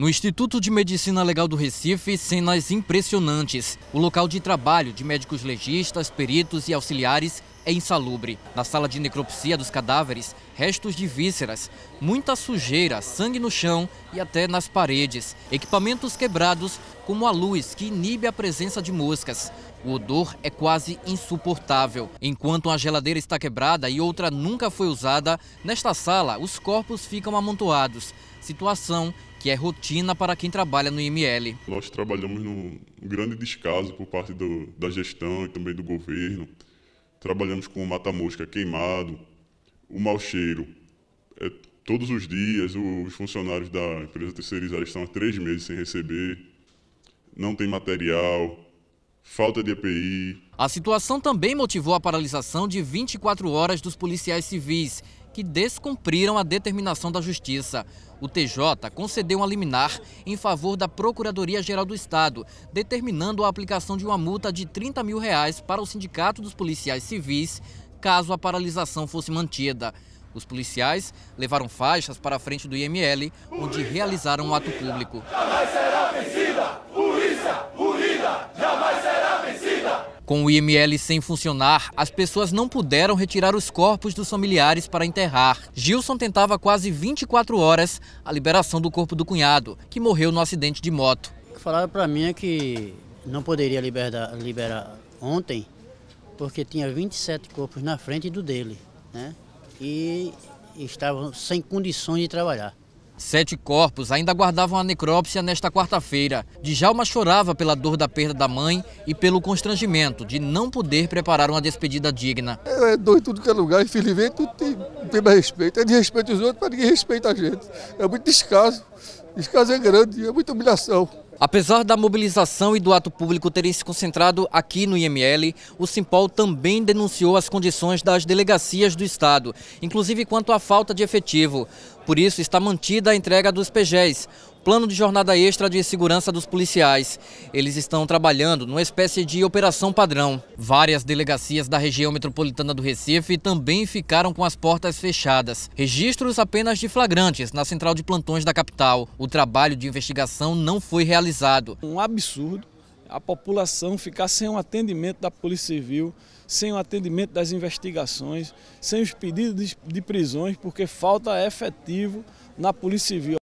No Instituto de Medicina Legal do Recife, cenas impressionantes. O local de trabalho de médicos legistas, peritos e auxiliares é insalubre. Na sala de necropsia dos cadáveres, restos de vísceras, muita sujeira, sangue no chão e até nas paredes, equipamentos quebrados, como a luz que inibe a presença de moscas. O odor é quase insuportável. Enquanto uma geladeira está quebrada e outra nunca foi usada, nesta sala os corpos ficam amontoados. Situação que é rotina para quem trabalha no IML. Nós trabalhamos num grande descaso por parte do, da gestão e também do governo. Trabalhamos com o mata-mosca queimado, o mau cheiro. É, todos os dias, os funcionários da empresa terceirizada estão há três meses sem receber, não tem material, falta de EPI. A situação também motivou a paralisação de 24 horas dos policiais civis, que descumpriram a determinação da Justiça. O TJ concedeu uma liminar em favor da Procuradoria-Geral do Estado, determinando a aplicação de uma multa de 30 mil reais para o Sindicato dos Policiais Civis, caso a paralisação fosse mantida. Os policiais levaram faixas para a frente do IML, onde realizaram um ato público. Jamais será vencida! Com o IML sem funcionar, as pessoas não puderam retirar os corpos dos familiares para enterrar. Gilson tentava quase 24 horas a liberação do corpo do cunhado, que morreu no acidente de moto. O que falaram para mim é que não poderia liberar, liberar ontem, porque tinha 27 corpos na frente do dele, né? E estavam sem condições de trabalhar. Sete corpos ainda guardavam a necrópsia nesta quarta-feira. Djalma chorava pela dor da perda da mãe e pelo constrangimento de não poder preparar uma despedida digna. É, é dor em tudo que é lugar, infelizmente tudo tem, tem mais respeito. É de respeito aos outros, mas ninguém respeita a gente. É muito descaso. Esse caso é grande, é muita humilhação. Apesar da mobilização e do ato público terem se concentrado aqui no IML, o Simpol também denunciou as condições das delegacias do Estado, inclusive quanto à falta de efetivo. Por isso, está mantida a entrega dos PGEs, plano de jornada extra de segurança dos policiais. Eles estão trabalhando numa espécie de operação padrão. Várias delegacias da região metropolitana do Recife também ficaram com as portas fechadas. Registros apenas de flagrantes na central de plantões da capital. O trabalho de investigação não foi realizado. Um absurdo a população ficar sem o atendimento da Polícia Civil, sem o atendimento das investigações, sem os pedidos de prisões, porque falta efetivo na Polícia Civil.